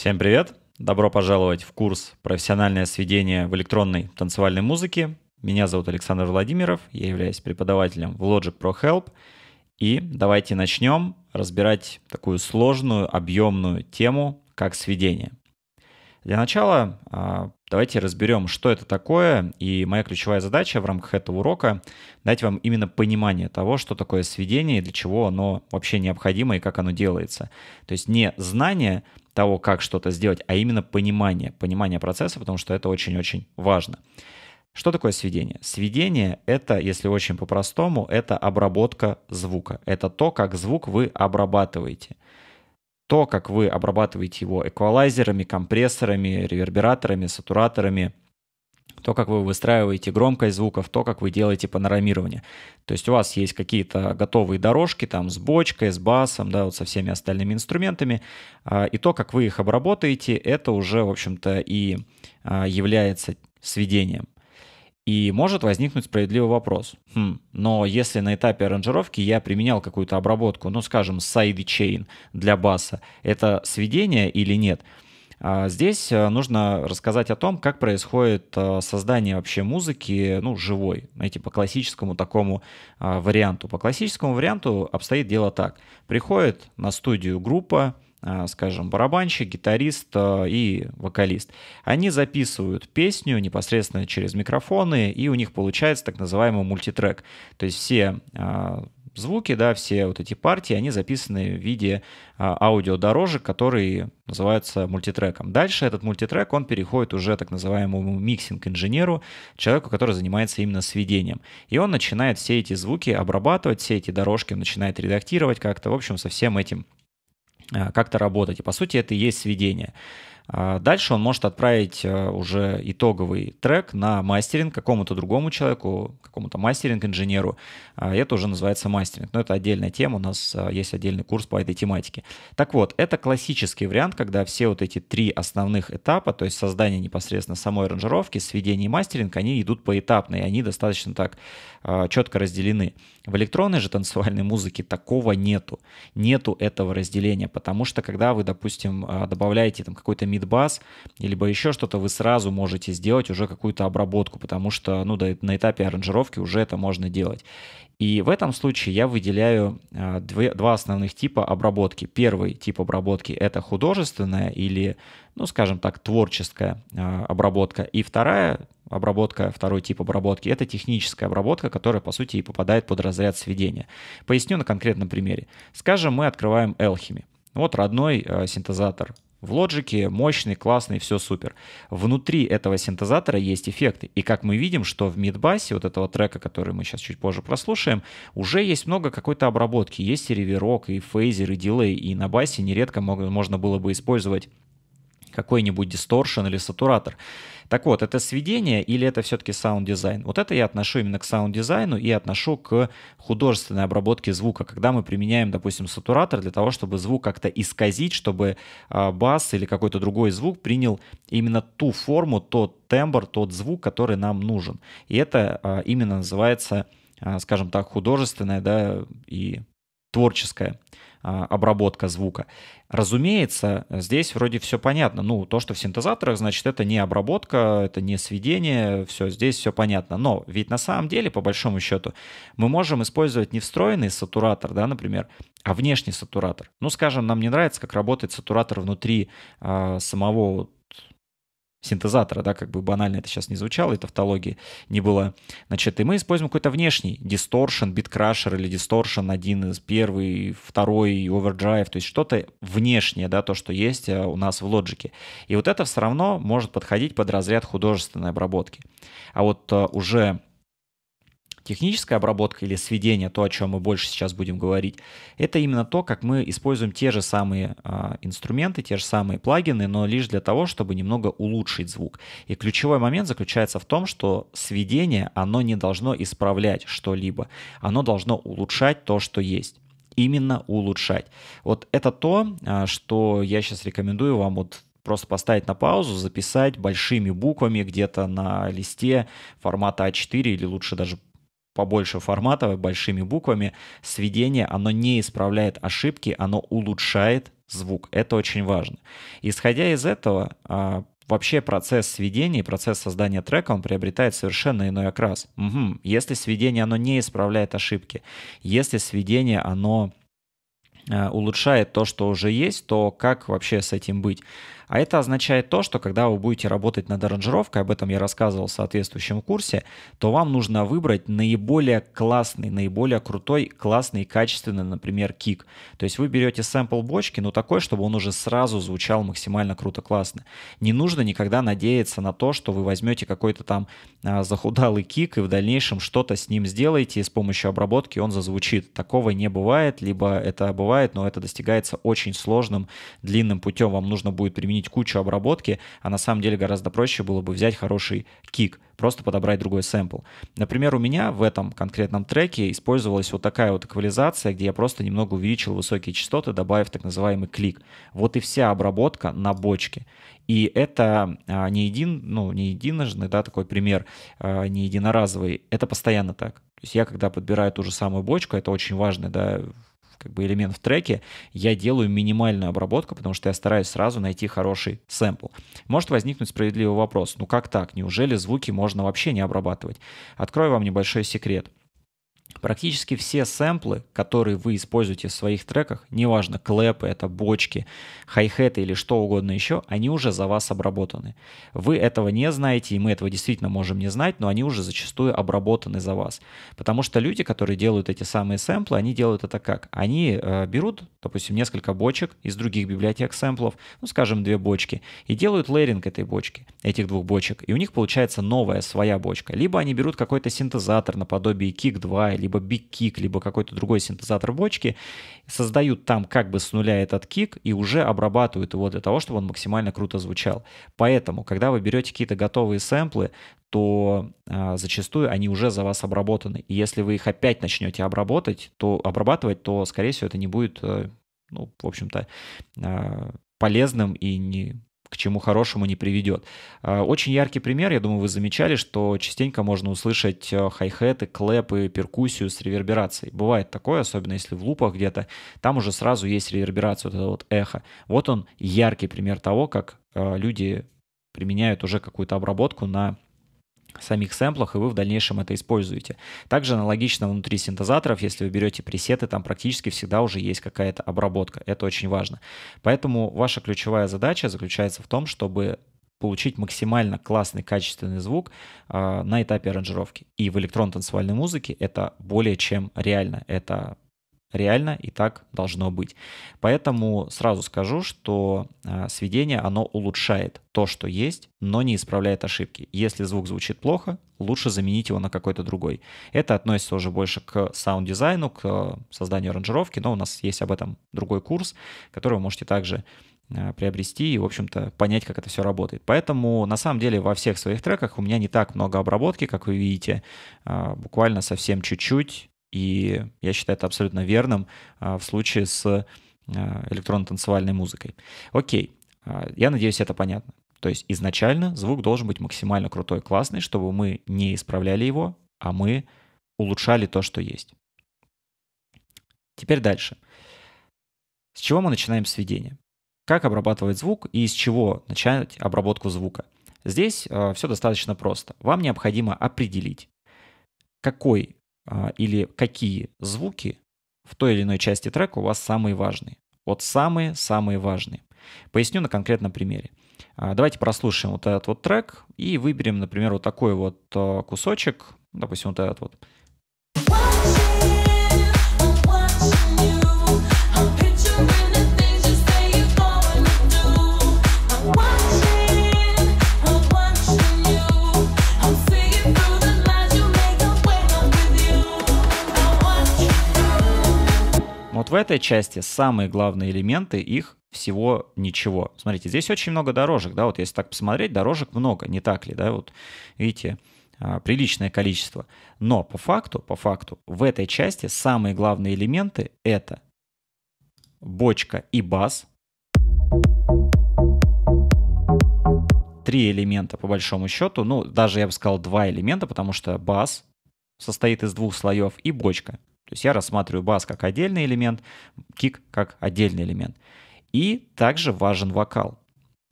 Всем привет! Добро пожаловать в курс «Профессиональное сведение в электронной танцевальной музыке». Меня зовут Александр Владимиров, я являюсь преподавателем в Logic Pro Help. И давайте начнем разбирать такую сложную, объемную тему, как сведение. Для начала а, давайте разберем, что это такое, и моя ключевая задача в рамках этого урока — дать вам именно понимание того, что такое сведение, и для чего оно вообще необходимо и как оно делается. То есть не знание, того, как что-то сделать, а именно понимание, понимание процесса, потому что это очень-очень важно. Что такое сведение? Сведение — это, если очень по-простому, это обработка звука. Это то, как звук вы обрабатываете. То, как вы обрабатываете его эквалайзерами, компрессорами, ревербераторами, сатураторами — то, как вы выстраиваете громкость звуков, то, как вы делаете панорамирование. То есть у вас есть какие-то готовые дорожки там с бочкой, с басом, да, вот со всеми остальными инструментами, а, и то, как вы их обработаете, это уже, в общем-то, и а, является сведением. И может возникнуть справедливый вопрос. Хм, но если на этапе аранжировки я применял какую-то обработку, ну, скажем, сайдчейн для баса, это сведение или нет? Нет а здесь э, нужно рассказать о том, как происходит э, создание вообще музыки, ну, живой, знаете, по классическому такому а, варианту. По классическому варианту обстоит дело так. Приходит на студию группа, а, скажем, барабанщик, гитарист э, и вокалист. Они записывают песню непосредственно через микрофоны, и у них получается так называемый мультитрек. То есть все звуки, да, все вот эти партии, они записаны в виде а, аудиодорожек, которые называются мультитреком. Дальше этот мультитрек, он переходит уже так называемому миксинг-инженеру, человеку, который занимается именно сведением. И он начинает все эти звуки обрабатывать, все эти дорожки начинает редактировать как-то, в общем, со всем этим а, как-то работать. И, по сути, это и есть сведение. А дальше он может отправить э, уже итоговый трек на мастеринг какому-то другому человеку, какому-то мастеринг-инженеру. А это уже называется мастеринг. Но это отдельная тема, у нас э, есть отдельный курс по этой тематике. Так вот, это классический вариант, когда все вот эти три основных этапа, то есть создание непосредственно самой аранжировки, сведение и мастеринг, они идут поэтапно, и они достаточно так э, четко разделены. В электронной же танцевальной музыке такого нету. Нету этого разделения, потому что когда вы, допустим, а, добавляете там какой-то мидбас, либо еще что-то, вы сразу можете сделать уже какую-то обработку, потому что ну, да, на этапе аранжировки уже это можно делать. И в этом случае я выделяю а, две, два основных типа обработки. Первый тип обработки — это художественная или ну, скажем так, творческая а, обработка. И вторая обработка, второй тип обработки, это техническая обработка, которая, по сути, и попадает под разряд сведения. Поясню на конкретном примере. Скажем, мы открываем Elchemy. Вот родной а, синтезатор в лоджике мощный, классный, все супер. Внутри этого синтезатора есть эффекты. И как мы видим, что в мидбасе вот этого трека, который мы сейчас чуть позже прослушаем, уже есть много какой-то обработки. Есть и реверок, и фейзер, и дилей. И на басе нередко можно было бы использовать какой-нибудь дисторшн или сатуратор. Так вот, это сведение или это все-таки саунд-дизайн? Вот это я отношу именно к саунд-дизайну и отношу к художественной обработке звука, когда мы применяем, допустим, сатуратор для того, чтобы звук как-то исказить, чтобы а, бас или какой-то другой звук принял именно ту форму, тот тембр, тот звук, который нам нужен. И это а, именно называется, а, скажем так, художественное да, и творческое а, обработка звука. Разумеется, здесь вроде все понятно. Ну, то, что в синтезаторах, значит, это не обработка, это не сведение, все, здесь все понятно. Но ведь на самом деле, по большому счету, мы можем использовать не встроенный сатуратор, да, например, а внешний сатуратор. Ну, скажем, нам не нравится, как работает сатуратор внутри э, самого синтезатора, да, как бы банально это сейчас не звучало, и тавтологии не было. Значит, и мы используем какой-то внешний дисторшн, биткрашер или дисторшн, один из первый, второй, овердрайв, то есть что-то внешнее, да, то, что есть э, у нас в лоджике. И вот это все равно может подходить под разряд художественной обработки. А вот э, уже Техническая обработка или сведение, то, о чем мы больше сейчас будем говорить, это именно то, как мы используем те же самые э, инструменты, те же самые плагины, но лишь для того, чтобы немного улучшить звук. И ключевой момент заключается в том, что сведение, оно не должно исправлять что-либо, оно должно улучшать то, что есть именно улучшать. Вот это то, а, что я сейчас рекомендую вам вот просто поставить на паузу, записать большими буквами где-то на листе формата А4 или лучше даже побольше формата, большими буквами. Сведение, оно не исправляет ошибки, оно улучшает звук. Это очень важно. Исходя из этого, а, вообще процесс сведения, процесс создания трека, он приобретает совершенно иной окрас. Угу. Если сведение, оно не исправляет ошибки, если сведение, оно а, улучшает то, что уже есть, то как вообще с этим быть? А это означает то, что когда вы будете работать над аранжировкой, об этом я рассказывал в соответствующем курсе, то вам нужно выбрать наиболее классный, наиболее крутой, классный, качественный, например, кик. То есть вы берете сэмпл бочки, но ну, такой, чтобы он уже сразу звучал максимально круто, классно. Не нужно никогда надеяться на то, что вы возьмете какой-то там а, захудалый кик и в дальнейшем что-то с ним сделаете, и с помощью обработки он зазвучит. Такого не бывает, либо это бывает, но это достигается очень сложным, длинным путем. Вам нужно будет применить заменить кучу обработки, а на самом деле гораздо проще было бы взять хороший кик, просто подобрать другой сэмпл. Например, у меня в этом конкретном треке использовалась вот такая вот эквализация, где я просто немного увеличил высокие частоты, добавив так называемый клик. Вот и вся обработка на бочке. И это а, не, един, ну, не единожды, да, такой пример, а, не единоразовый. Это постоянно так. То есть я, когда подбираю ту же самую бочку, это очень важный, да, как бы элемент в треке, я делаю минимальную обработку, потому что я стараюсь сразу найти хороший сэмпл. Может возникнуть справедливый вопрос, ну как так, неужели звуки можно вообще не обрабатывать? Открою вам небольшой секрет. Практически все сэмплы, которые вы используете в своих треках, неважно, клэпы, это бочки, хай-хеты или что угодно еще, они уже за вас обработаны. Вы этого не знаете, и мы этого действительно можем не знать, но они уже зачастую обработаны за вас. Потому что люди, которые делают эти самые сэмплы, они делают это как? Они э, берут, допустим, несколько бочек из других библиотек сэмплов, ну, скажем, две бочки, и делают лейринг этой бочки, этих двух бочек, и у них получается новая своя бочка. Либо они берут какой-то синтезатор наподобие Kick 2, или либо Big Kick, либо какой-то другой синтезатор бочки, создают там как бы с нуля этот кик и уже обрабатывают его для того, чтобы он максимально круто звучал. Поэтому, когда вы берете какие-то готовые сэмплы, то а, зачастую они уже за вас обработаны. И если вы их опять начнете обработать, то обрабатывать, то, скорее всего, это не будет, э, ну, в общем-то, а, полезным и не к чему хорошему не приведет. А, очень яркий пример, я думаю, вы замечали, что частенько можно услышать э, хай-хеты, клэпы, перкуссию с реверберацией. Бывает такое, особенно если в лупах где-то, там уже сразу есть реверберация, вот это вот эхо. Вот он яркий пример того, как э, люди применяют уже какую-то обработку на самих сэмплах, и вы в дальнейшем это используете. Также аналогично внутри синтезаторов, если вы берете пресеты, там практически всегда уже есть какая-то обработка. Это очень важно. Поэтому ваша ключевая задача заключается в том, чтобы получить максимально классный, качественный звук э, на этапе аранжировки. И в электронно танцевальной музыке это более чем реально. Это реально и так должно быть. Поэтому сразу скажу, что а, сведение, оно улучшает то, что есть, но не исправляет ошибки. Если звук звучит плохо, лучше заменить его на какой-то другой. Это относится уже больше к саунд-дизайну, к а, созданию аранжировки, но у нас есть об этом другой курс, который вы можете также а, приобрести и, в общем-то, понять, как это все работает. Поэтому, на самом деле, во всех своих треках у меня не так много обработки, как вы видите, буквально совсем чуть-чуть, и я считаю это абсолютно верным а, в случае с а, электронно-танцевальной музыкой. Окей, а, я надеюсь, это понятно. То есть изначально звук должен быть максимально крутой, классный, чтобы мы не исправляли его, а мы улучшали то, что есть. Теперь дальше. С чего мы начинаем сведение? Как обрабатывать звук и из чего начать обработку звука? Здесь э, все достаточно просто. Вам необходимо определить, какой а, или какие звуки в той или иной части трека у вас самые важные. Вот самые-самые важные. Поясню на конкретном примере. А, давайте прослушаем вот этот вот трек и выберем, например, вот такой вот а, кусочек, допустим, вот этот вот. в этой части самые главные элементы, их всего ничего. Смотрите, здесь очень много дорожек, да, вот если так посмотреть, дорожек много, не так ли, да, вот видите, а, приличное количество. Но по факту, по факту, в этой части самые главные элементы это бочка и бас. Три элемента по большому счету, ну даже я бы сказал два элемента, потому что бас состоит из двух слоев и бочка то есть я рассматриваю бас как отдельный элемент, кик как отдельный элемент. И также важен вокал.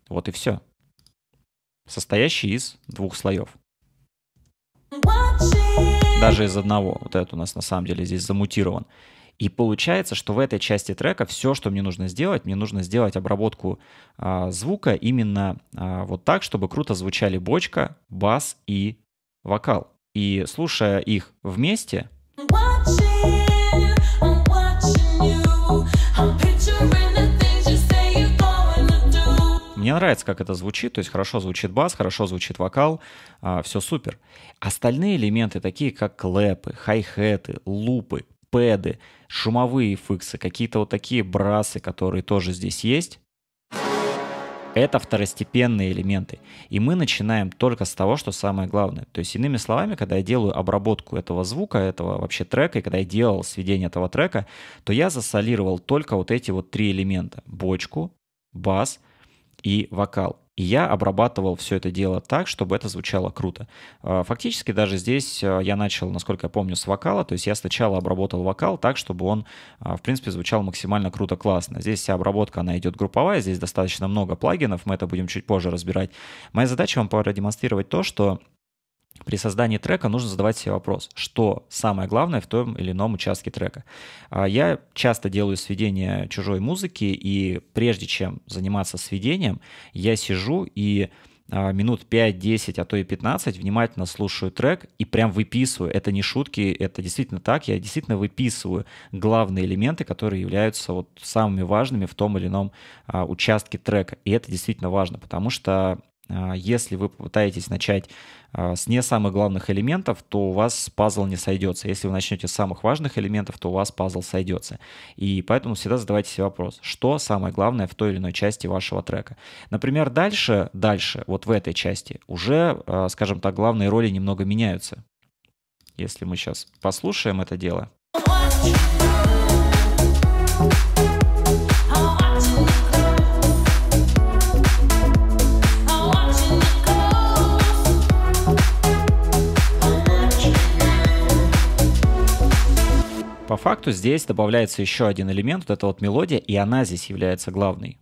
Вот и все. Состоящий из двух слоев. Даже из одного. Вот это у нас на самом деле здесь замутирован. И получается, что в этой части трека все, что мне нужно сделать, мне нужно сделать обработку а, звука именно а, вот так, чтобы круто звучали бочка, бас и вокал. И слушая их вместе, Мне нравится, как это звучит, то есть хорошо звучит бас, хорошо звучит вокал, а, все супер. Остальные элементы, такие как клэпы, хай-хеты, лупы, пэды, шумовые фиксы, какие-то вот такие брасы, которые тоже здесь есть, это второстепенные элементы. И мы начинаем только с того, что самое главное. То есть, иными словами, когда я делаю обработку этого звука, этого вообще трека, и когда я делал сведение этого трека, то я засолировал только вот эти вот три элемента. Бочку, бас и вокал. И я обрабатывал все это дело так, чтобы это звучало круто. А, фактически даже здесь а, я начал, насколько я помню, с вокала. То есть я сначала обработал вокал так, чтобы он, а, в принципе, звучал максимально круто, классно. Здесь вся обработка, она идет групповая. Здесь достаточно много плагинов. Мы это будем чуть позже разбирать. Моя задача вам продемонстрировать то, что при создании трека нужно задавать себе вопрос, что самое главное в том или ином участке трека. А я часто делаю сведения чужой музыки, и прежде чем заниматься сведением, я сижу и а, минут 5, 10, а то и 15 внимательно слушаю трек и прям выписываю. Это не шутки, это действительно так. Я действительно выписываю главные элементы, которые являются вот самыми важными в том или ином а, участке трека. И это действительно важно, потому что а, если вы попытаетесь начать а, с не самых главных элементов, то у вас пазл не сойдется. Если вы начнете с самых важных элементов, то у вас пазл сойдется. И поэтому всегда задавайте себе вопрос, что самое главное в той или иной части вашего трека. Например, дальше, дальше, вот в этой части уже, а, скажем так, главные роли немного меняются. Если мы сейчас послушаем это дело. Thank По факту здесь добавляется еще один элемент, вот эта вот мелодия, и она здесь является главной.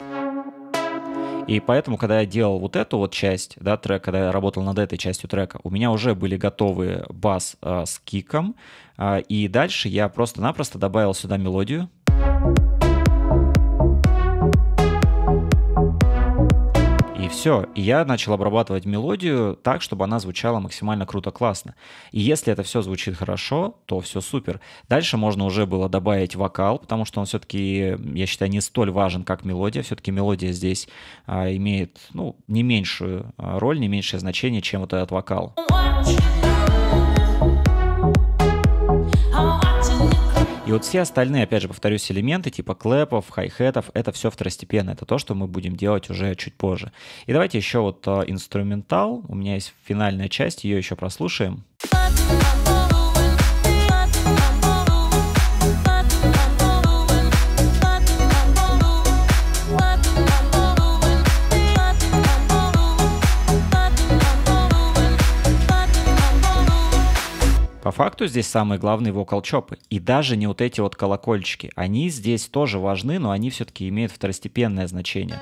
И поэтому, когда я делал вот эту вот часть, да, трек, когда я работал над этой частью трека, у меня уже были готовы бас э, с киком, э, и дальше я просто-напросто добавил сюда мелодию. все. И я начал обрабатывать мелодию так, чтобы она звучала максимально круто, классно. И если это все звучит хорошо, то все супер. Дальше можно уже было добавить вокал, потому что он все-таки, я считаю, не столь важен, как мелодия. Все-таки мелодия здесь а, имеет, ну, не меньшую а, роль, не меньшее значение, чем вот этот вокал. И вот все остальные, опять же, повторюсь, элементы типа клэпов, хай-хетов, это все второстепенно, это то, что мы будем делать уже чуть позже. И давайте еще вот э, инструментал, у меня есть финальная часть, ее еще прослушаем. Thank you. По факту здесь самый главный вокал-чопы. И даже не вот эти вот колокольчики. Они здесь тоже важны, но они все-таки имеют второстепенное значение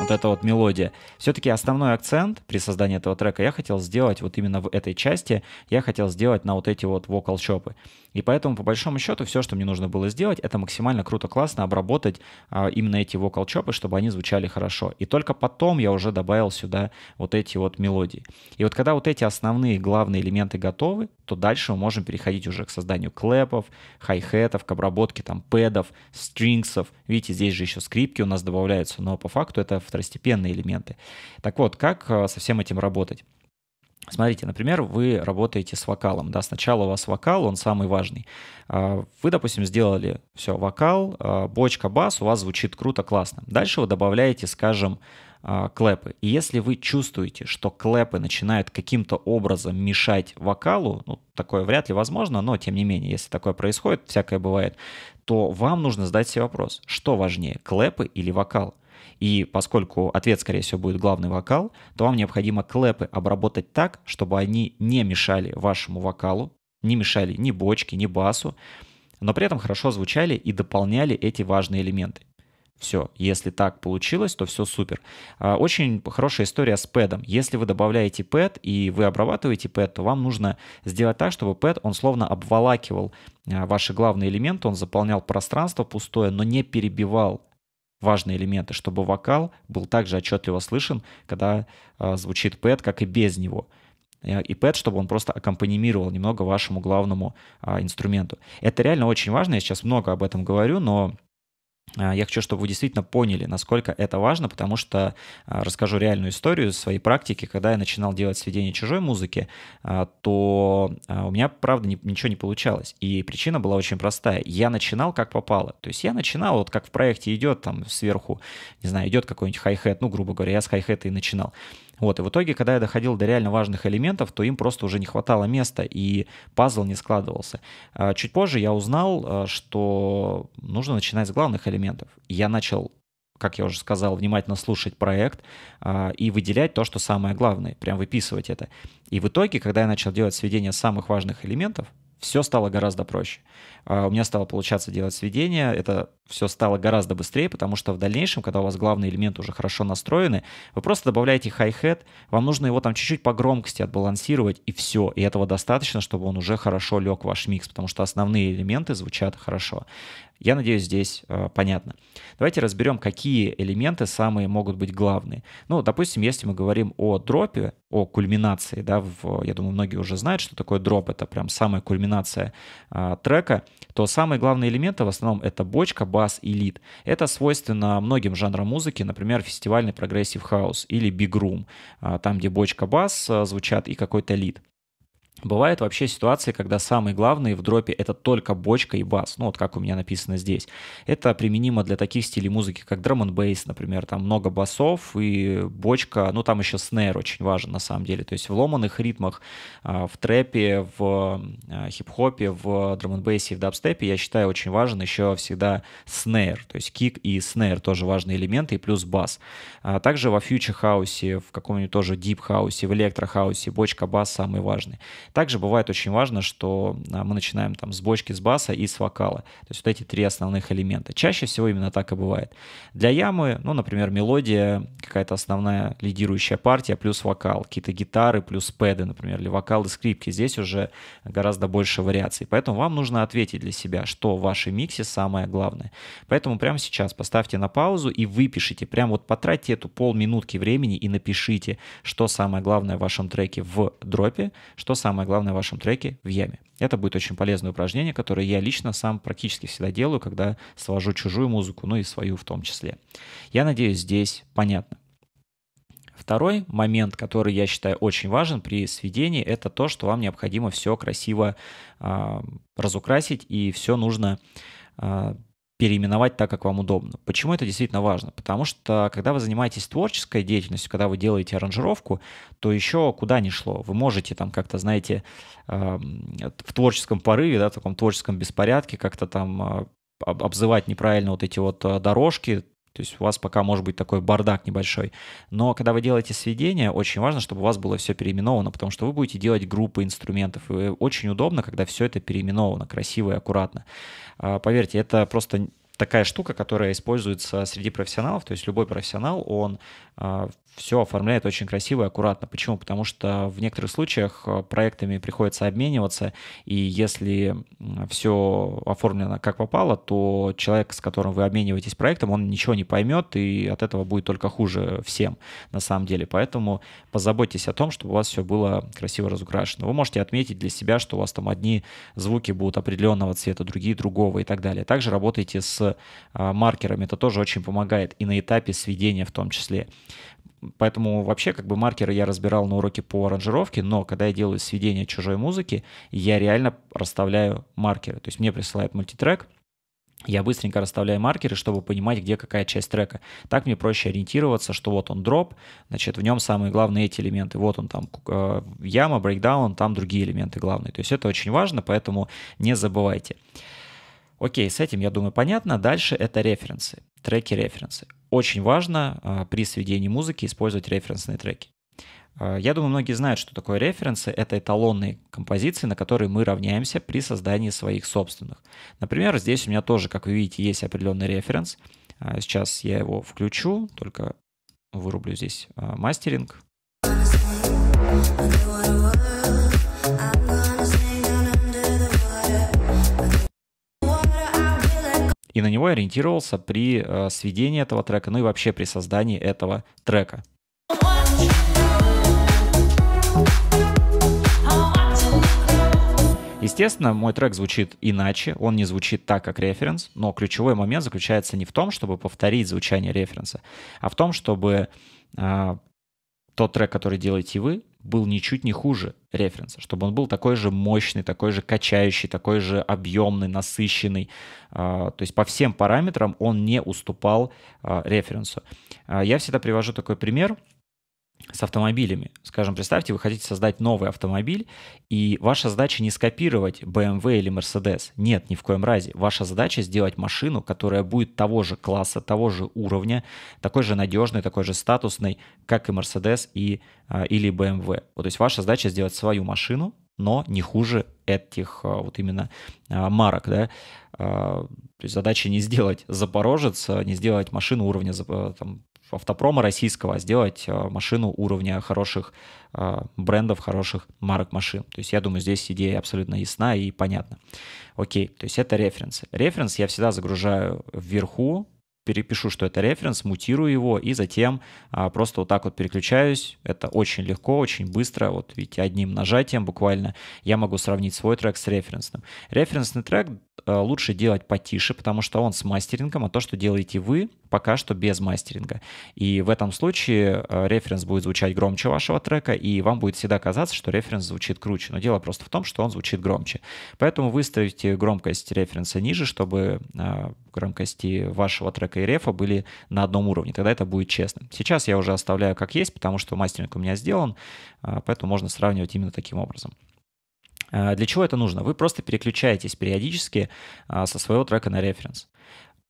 вот эта вот мелодия. Все-таки основной акцент при создании этого трека я хотел сделать вот именно в этой части, я хотел сделать на вот эти вот вокал чопы. И поэтому, по большому счету, все, что мне нужно было сделать, это максимально круто, классно обработать а, именно эти вокал-чопы, чтобы они звучали хорошо. И только потом я уже добавил сюда вот эти вот мелодии. И вот когда вот эти основные главные элементы готовы, то дальше мы можем переходить уже к созданию клэпов, хай-хетов, к обработке там пэдов, стрингсов. Видите, здесь же еще скрипки у нас добавляются, но по факту это второстепенные элементы. Так вот, как э, со всем этим работать? Смотрите, например, вы работаете с вокалом, да, сначала у вас вокал, он самый важный. А, вы, допустим, сделали все, вокал, а, бочка, бас, у вас звучит круто, классно. Дальше вы добавляете, скажем, а, клэпы. И если вы чувствуете, что клэпы начинают каким-то образом мешать вокалу, ну, такое вряд ли возможно, но тем не менее, если такое происходит, всякое бывает, то вам нужно задать себе вопрос, что важнее, клепы или вокал? И поскольку ответ, скорее всего, будет главный вокал, то вам необходимо клепы обработать так, чтобы они не мешали вашему вокалу, не мешали ни бочке, ни басу, но при этом хорошо звучали и дополняли эти важные элементы. Все, если так получилось, то все супер. А, очень хорошая история с пэдом. Если вы добавляете пэд и вы обрабатываете пэд, то вам нужно сделать так, чтобы пэд, он словно обволакивал а, ваши главные элементы, он заполнял пространство пустое, но не перебивал важные элементы, чтобы вокал был также отчетливо слышен, когда а, звучит пэд, как и без него и пэд, чтобы он просто аккомпанимировал немного вашему главному инструменту. Это реально очень важно, я сейчас много об этом говорю, но а, я хочу, чтобы вы действительно поняли, насколько это важно, потому что а, расскажу реальную историю своей практики. Когда я начинал делать сведение чужой музыки, а, то у меня, правда, ничего не получалось. И причина была очень простая. Я начинал как попало. То есть я начинал, вот как в проекте идет там сверху, не знаю, идет какой-нибудь хай-хет, ну, грубо говоря, я с хай-хета и начинал. Вот, и в итоге, когда я доходил до реально важных элементов, то им просто уже не хватало места, и пазл не складывался. А, чуть позже я узнал, а, что нужно начинать с главных элементов. Я начал как я уже сказал, внимательно слушать проект а, и выделять то, что самое главное, прям выписывать это. И в итоге, когда я начал делать сведения самых важных элементов, все стало гораздо проще. А, у меня стало получаться делать сведения, это все стало гораздо быстрее, потому что в дальнейшем, когда у вас главные элементы уже хорошо настроены, вы просто добавляете хай-хет, вам нужно его там чуть-чуть по громкости отбалансировать, и все. И этого достаточно, чтобы он уже хорошо лег в ваш микс, потому что основные элементы звучат хорошо. Я надеюсь, здесь э, понятно. Давайте разберем, какие элементы самые могут быть главные. Ну, допустим, если мы говорим о дропе, о кульминации, да, в, я думаю, многие уже знают, что такое дроп, это прям самая кульминация э, трека, то самые главные элементы в основном это бочка, бас и лид. Это свойственно многим жанрам музыки, например, фестивальный прогрессив хаус или бигрум, э, а, там, где бочка, бас э, звучат и какой-то лид. Бывают вообще ситуации, когда самый главный в дропе это только бочка и бас, ну вот как у меня написано здесь. Это применимо для таких стилей музыки, как драм н бейс, например, там много басов и бочка, ну там еще снэр очень важен на самом деле, то есть в ломаных ритмах, а, в трэпе, в а, хип-хопе, в драм н бейсе и в дабстепе, я считаю, очень важен еще всегда снэр, то есть кик и снэр тоже важные элементы и плюс бас. А также во фьючер хаусе, в каком-нибудь тоже дип хаусе, в электро хаусе бочка бас самый важный. Также бывает очень важно, что а, мы начинаем там с бочки, с баса и с вокала. То есть вот эти три основных элемента. Чаще всего именно так и бывает. Для ямы, ну, например, мелодия, какая-то основная лидирующая партия, плюс вокал, какие-то гитары, плюс пэды, например, или вокал и скрипки. Здесь уже гораздо больше вариаций. Поэтому вам нужно ответить для себя, что в вашем миксе самое главное. Поэтому прямо сейчас поставьте на паузу и выпишите. прямо вот потратьте эту полминутки времени и напишите, что самое главное в вашем треке в дропе, что самое самое главное в вашем треке в яме. Это будет очень полезное упражнение, которое я лично сам практически всегда делаю, когда свожу чужую музыку, ну и свою в том числе. Я надеюсь, здесь понятно. Второй момент, который я считаю очень важен при сведении, это то, что вам необходимо все красиво э, разукрасить и все нужно а, переименовать так, как вам удобно. Почему это действительно важно? Потому что, когда вы занимаетесь творческой деятельностью, когда вы делаете аранжировку, то еще куда ни шло. Вы можете там как-то, знаете, эм, в творческом порыве, да, в таком творческом беспорядке как-то там а, обзывать неправильно вот эти вот э, дорожки, то есть у вас пока может быть такой бардак небольшой. Но когда вы делаете сведения, очень важно, чтобы у вас было все переименовано, потому что вы будете делать группы инструментов. И очень удобно, когда все это переименовано красиво и аккуратно. А, поверьте, это просто такая штука, которая используется среди профессионалов. То есть любой профессионал, он а, все оформляет очень красиво и аккуратно. Почему? Потому что в некоторых случаях э, проектами приходится обмениваться, и если все оформлено как попало, то человек, с которым вы обмениваетесь проектом, он ничего не поймет, и от этого будет только хуже всем на самом деле. Поэтому позаботьтесь о том, чтобы у вас все было красиво разукрашено. Вы можете отметить для себя, что у вас там одни звуки будут определенного цвета, другие другого и так далее. Также работайте с э, маркерами, это тоже очень помогает и на этапе сведения в том числе. Поэтому вообще как бы маркеры я разбирал на уроке по аранжировке, но когда я делаю сведение чужой музыки, я реально расставляю маркеры. То есть мне присылают мультитрек, я быстренько расставляю маркеры, чтобы понимать, где какая часть трека. Так мне проще ориентироваться, что вот он дроп, значит, в нем самые главные эти элементы. Вот он там э, яма, брейкдаун, там другие элементы главные. То есть это очень важно, поэтому не забывайте. Окей, с этим, я думаю, понятно. Дальше это референсы, треки-референсы очень важно а, при сведении музыки использовать референсные треки. А, я думаю, многие знают, что такое референсы. Это эталонные композиции, на которые мы равняемся при создании своих собственных. Например, здесь у меня тоже, как вы видите, есть определенный референс. А, сейчас я его включу, только вырублю здесь мастеринг. и на него ориентировался при э, сведении этого трека, ну и вообще при создании этого трека. Естественно, мой трек звучит иначе, он не звучит так, как референс, но ключевой момент заключается не в том, чтобы повторить звучание референса, а в том, чтобы э, тот трек, который делаете вы, был ничуть не хуже референса, чтобы он был такой же мощный, такой же качающий, такой же объемный, насыщенный. А, то есть по всем параметрам он не уступал а, референсу. А, я всегда привожу такой пример — с автомобилями. Скажем, представьте, вы хотите создать новый автомобиль, и ваша задача не скопировать BMW эм или Mercedes. Нет, ни в коем разе. Ваша задача сделать машину, которая будет того же класса, того же уровня, такой же надежной, такой же статусной, как и Mercedes и, а, или BMW. Эм вот, то есть ваша задача сделать свою машину, но не хуже этих а, вот именно а, марок, да, то есть задача не сделать Запорожец, не сделать машину уровня там, автопрома российского, а сделать э, машину уровня хороших э, брендов, хороших марок машин. То есть я думаю, здесь идея абсолютно ясна и понятна. Окей, то есть это референсы. Референс я всегда загружаю вверху, перепишу, что это референс, мутирую его и затем а, просто вот так вот переключаюсь. Это очень легко, очень быстро. Вот видите одним нажатием буквально я могу сравнить свой трек с референсным. Референсный трек Э, лучше делать потише, потому что он с мастерингом, а то, что делаете вы, пока что без мастеринга. И в этом случае э, референс будет звучать громче вашего трека, и вам будет всегда казаться, что референс звучит круче. Но дело просто в том, что он звучит громче. Поэтому выставите громкость референса ниже, чтобы э, громкости вашего трека и рефа были на одном уровне. Тогда это будет честно. Сейчас я уже оставляю как есть, потому что мастеринг у меня сделан, поэтому можно сравнивать именно таким образом. А, для чего это нужно? Вы просто переключаетесь периодически а, со своего трека на референс.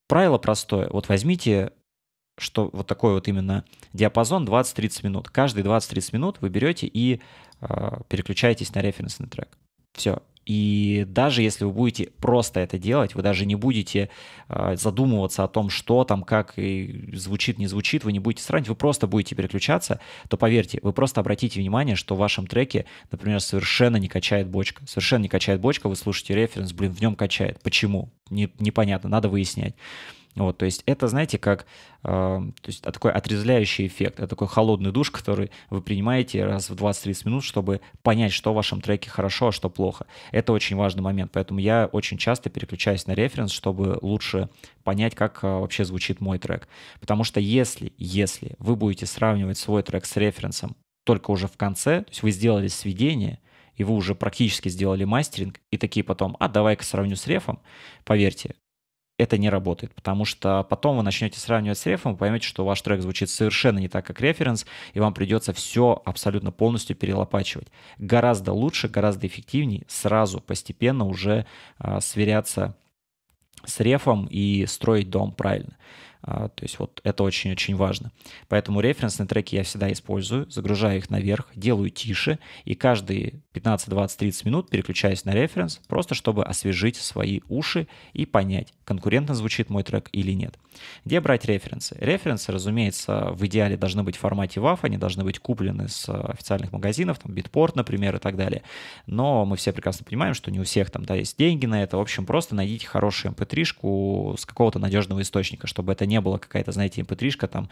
Правило простое. Вот возьмите что вот такой вот именно диапазон 20-30 минут. Каждые 20-30 минут вы берете и э, переключаетесь на референсный трек. Все, и даже если вы будете просто это делать, вы даже не будете э, задумываться о том, что там, как и звучит, не звучит, вы не будете сравнивать, вы просто будете переключаться, то поверьте, вы просто обратите внимание, что в вашем треке, например, совершенно не качает бочка. Совершенно не качает бочка, вы слушаете референс, блин, в нем качает. Почему? Не, непонятно, надо выяснять. Вот, то есть это, знаете, как э, то есть, а, такой отрезвляющий эффект, это такой холодный душ, который вы принимаете раз в 20-30 минут, чтобы понять, что в вашем треке хорошо, а что плохо. Это очень важный момент, поэтому я очень часто переключаюсь на референс, чтобы лучше понять, как э, вообще звучит мой трек. Потому что если, если вы будете сравнивать свой трек с референсом только уже в конце, то есть вы сделали сведение, и вы уже практически сделали мастеринг, и такие потом, а давай-ка сравню с рефом, поверьте, это не работает, потому что потом вы начнете сравнивать с рефом, вы поймете, что ваш трек звучит совершенно не так, как референс, и вам придется все абсолютно полностью перелопачивать. Гораздо лучше, гораздо эффективнее сразу, постепенно уже э, сверяться с рефом и строить дом правильно. А, то есть вот это очень-очень важно. Поэтому референсные треки я всегда использую, загружаю их наверх, делаю тише, и каждые 15, 20, 30 минут переключаюсь на референс, просто чтобы освежить свои уши и понять, конкурентно звучит мой трек или нет. Где брать референсы? Референсы, разумеется, в идеале должны быть в формате WAV, они должны быть куплены с официальных магазинов, там, Bitport, например, и так далее. Но мы все прекрасно понимаем, что не у всех там, да, есть деньги на это. В общем, просто найдите хорошую mp 3 шку с какого-то надежного источника, чтобы это не была какая-то, знаете, mp эм, 3 там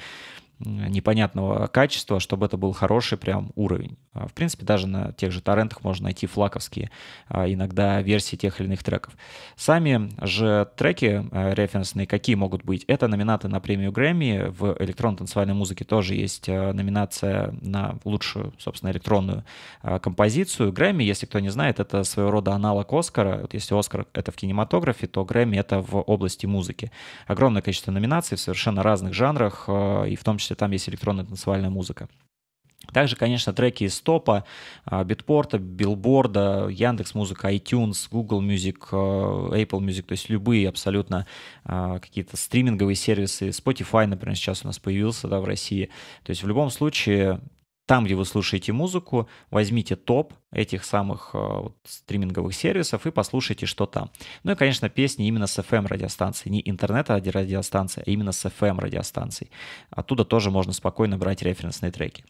непонятного качества, чтобы это был хороший прям уровень. А, в принципе, даже на тех же торрентах можно найти флаковские а, иногда версии тех или иных треков. Сами же треки а, референсные какие могут быть? Это номинаты на премию Грэмми, в электронно-танцевальной музыке тоже есть номинация на лучшую, собственно, электронную композицию. Грэмми, если кто не знает, это своего рода аналог Оскара. Вот если Оскар — это в кинематографе, то Грэмми — это в области музыки. Огромное количество номинаций в совершенно разных жанрах, и в том числе что там есть электронная танцевальная музыка. Также, конечно, треки из топа, а, битпорта, билборда, Яндекс Музыка, iTunes, Google Music, э, Apple Music, то есть любые абсолютно а, какие-то стриминговые сервисы. Spotify, например, сейчас у нас появился да, в России. То есть в любом случае там, где вы слушаете музыку, возьмите топ этих самых э, вот, стриминговых сервисов и послушайте, что там. Ну и, конечно, песни именно с FM-радиостанции, эм не интернет-радиостанции, а именно с FM-радиостанцией. Эм Оттуда тоже можно спокойно брать референсные треки.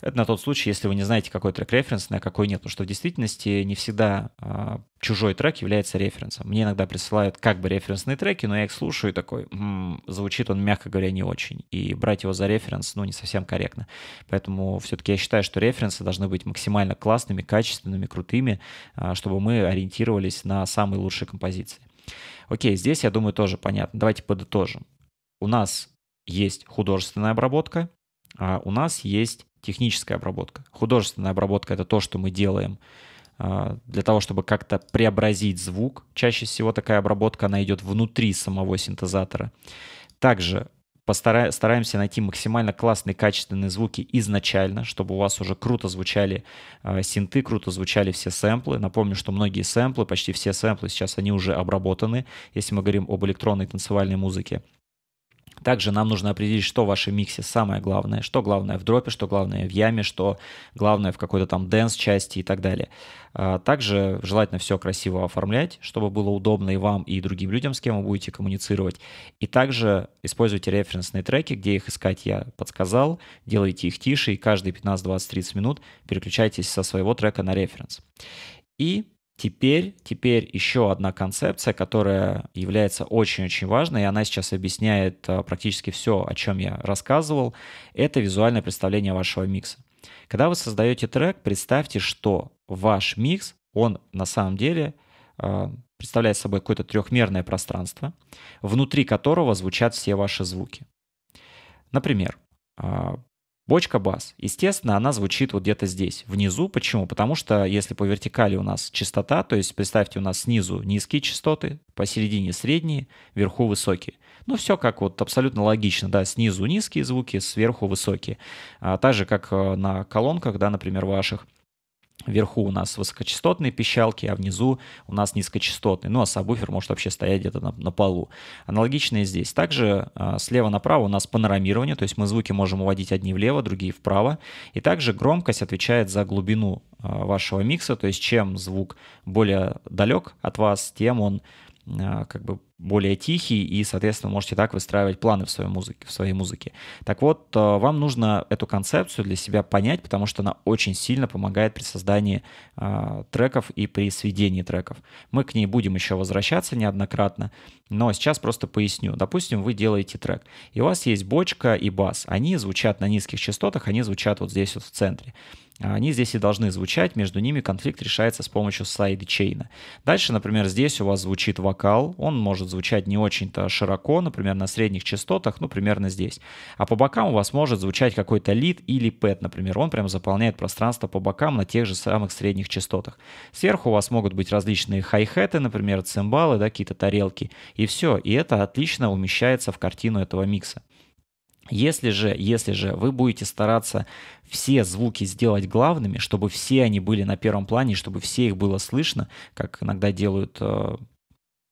Это на тот случай, если вы не знаете, какой трек референсный, а какой нет. Потому что в действительности не всегда а, чужой трек является референсом. Мне иногда присылают как бы референсные треки, но я их слушаю и такой, м-м, звучит он, мягко говоря, не очень. И брать его за референс, ну, не совсем корректно. Поэтому все-таки я считаю, что референсы должны быть максимально классными, качественными, крутыми, а, чтобы мы ориентировались на самые лучшие композиции. Окей, здесь, я думаю, тоже понятно. Давайте подытожим. У нас есть художественная обработка, а у нас есть техническая обработка. Художественная обработка — это то, что мы делаем а, для того, чтобы как-то преобразить звук. Чаще всего такая обработка, она идет внутри самого синтезатора. Также постара... стараемся найти максимально классные, качественные звуки изначально, чтобы у вас уже круто звучали а, синты, круто звучали все сэмплы. Напомню, что многие сэмплы, почти все сэмплы сейчас, они уже обработаны, если мы говорим об электронной танцевальной музыке. Также нам нужно определить, что в вашем миксе самое главное, что главное в дропе, что главное в яме, что главное в какой-то там дэнс-части и так далее. А, также желательно все красиво оформлять, чтобы было удобно и вам, и другим людям, с кем вы будете коммуницировать. И также используйте референсные треки, где их искать я подсказал, делайте их тише, и каждые 15, 20, 30 минут переключайтесь со своего трека на референс. И Теперь, теперь еще одна концепция, которая является очень-очень важной, и она сейчас объясняет э, практически все, о чем я рассказывал, это визуальное представление вашего микса. Когда вы создаете трек, представьте, что ваш микс, он на самом деле э, представляет собой какое-то трехмерное пространство, внутри которого звучат все ваши звуки. Например, э, Бочка бас. Естественно, она звучит вот где-то здесь, внизу. Почему? Потому что если по вертикали у нас частота, то есть представьте, у нас снизу низкие частоты, посередине средние, вверху высокие. Ну, все как вот абсолютно логично, да, снизу низкие звуки, сверху высокие. А, так же, как э, на колонках, да, например, ваших – Вверху у нас высокочастотные пищалки, а внизу у нас низкочастотные. Ну а сабвуфер может вообще стоять где-то на, на полу. Аналогично и здесь. Также э, слева направо у нас панорамирование, то есть мы звуки можем уводить одни влево, другие вправо. И также громкость отвечает за глубину э, вашего микса, то есть чем звук более далек от вас, тем он а, как бы более тихий, и, соответственно, можете так выстраивать планы в своей музыке. В своей музыке. Так вот, э, вам нужно эту концепцию для себя понять, потому что она очень сильно помогает при создании э, треков и при сведении треков. Мы к ней будем еще возвращаться неоднократно, но сейчас просто поясню. Допустим, вы делаете трек, и у вас есть бочка и бас. Они звучат на низких частотах, они звучат вот здесь вот в центре. А они здесь и должны звучать, между ними конфликт решается с помощью сайдчейна. Дальше, например, здесь у вас звучит вокал, он может звучать не очень-то широко, например, на средних частотах, ну, примерно здесь. А по бокам у вас может звучать какой-то лид или пэт, например, он прям заполняет пространство по бокам на тех же самых средних частотах. Сверху у вас могут быть различные хай-хеты, например, цимбалы, да, какие-то тарелки, и все, и это отлично умещается в картину этого микса. Если же, если же вы будете стараться все звуки сделать главными, чтобы все они были на первом плане, чтобы все их было слышно, как иногда делают э,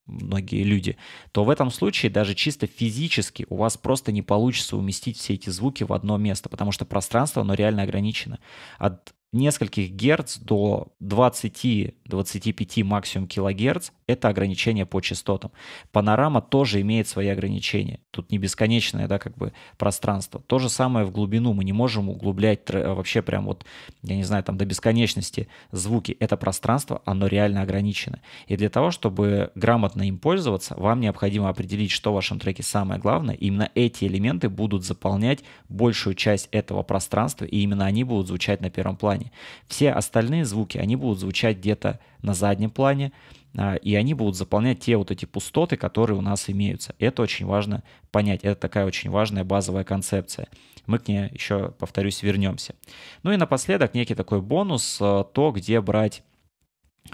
многие люди, то в этом случае даже чисто физически у вас просто не получится уместить все эти звуки в одно место, потому что пространство, оно реально ограничено. От нескольких герц до 20-25 максимум килогерц это ограничение по частотам. Панорама тоже имеет свои ограничения. Тут не бесконечное, да, как бы пространство. То же самое в глубину. Мы не можем углублять э, вообще прям вот, я не знаю, там до бесконечности звуки. Это пространство, оно реально ограничено. И для того, чтобы грамотно им пользоваться, вам необходимо определить, что в вашем треке самое главное. именно эти элементы будут заполнять большую часть этого пространства, и именно они будут звучать на первом плане. Все остальные звуки, они будут звучать где-то на заднем плане, а, и они будут заполнять те вот эти пустоты, которые у нас имеются. Это очень важно понять, это такая очень важная базовая концепция. Мы к ней еще, повторюсь, вернемся. Ну и напоследок некий такой бонус, а, то, где брать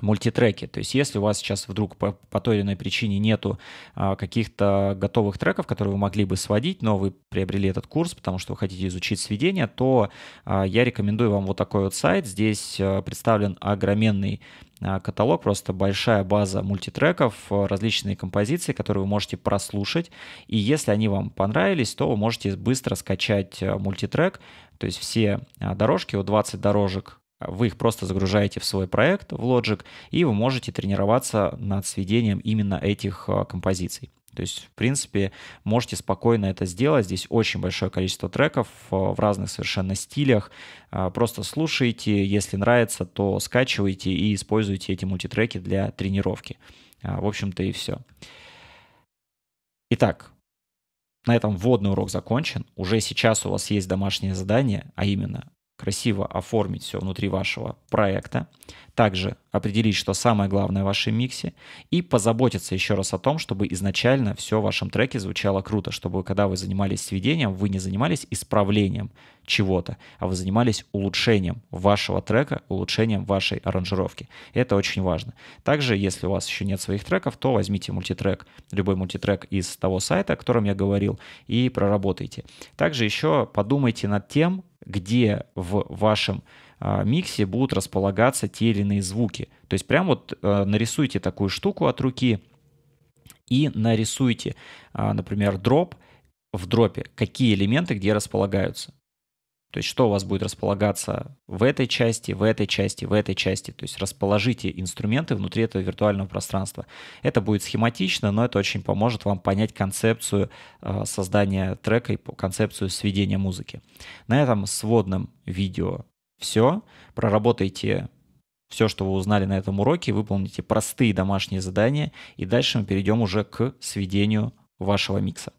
мультитреки. То есть если у вас сейчас вдруг по, по той или иной причине нету а, каких-то готовых треков, которые вы могли бы сводить, но вы приобрели этот курс, потому что вы хотите изучить сведения, то а, я рекомендую вам вот такой вот сайт. Здесь а, представлен огроменный а, каталог, просто большая база мультитреков, а, различные композиции, которые вы можете прослушать. И если они вам понравились, то вы можете быстро скачать а, мультитрек, то есть все дорожки, вот 20 дорожек вы их просто загружаете в свой проект, в Logic, и вы можете тренироваться над сведением именно этих а, композиций. То есть, в принципе, можете спокойно это сделать. Здесь очень большое количество треков а, в разных совершенно стилях. А, просто слушайте, если нравится, то скачивайте и используйте эти мультитреки для тренировки. В общем-то и все. Итак, на этом вводный урок закончен. Уже сейчас у вас есть домашнее задание, а именно красиво оформить все внутри вашего проекта. Также определить, что самое главное в вашем миксе, и позаботиться еще раз о том, чтобы изначально все в вашем треке звучало круто, чтобы когда вы занимались сведением, вы не занимались исправлением чего-то, а вы занимались улучшением вашего трека, улучшением вашей аранжировки. Это очень важно. Также, если у вас еще нет своих треков, то возьмите мультитрек, любой мультитрек из того сайта, о котором я говорил, и проработайте. Также еще подумайте над тем, где в вашем а, миксе будут располагаться те или иные звуки. То есть прям вот э, нарисуйте такую штуку от руки и нарисуйте, а, например, дроп в дропе, какие элементы где располагаются. То есть что у вас будет располагаться в этой части, в этой части, в этой части. То есть расположите инструменты внутри этого виртуального пространства. Это будет схематично, но это очень поможет вам понять концепцию э, создания трека и концепцию сведения музыки. На этом сводном видео все, проработайте все, что вы узнали на этом уроке, выполните простые домашние задания, и дальше мы перейдем уже к сведению вашего микса.